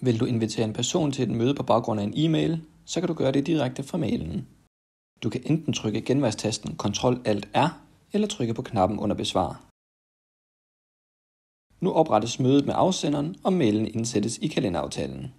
Vil du invitere en person til et møde på baggrund af en e-mail, så kan du gøre det direkte fra mailen. Du kan enten trykke genvejstasten Ctrl Alt R eller trykke på knappen under besvar. Nu oprettes mødet med afsenderen, og mailen indsættes i kalenderaftalen.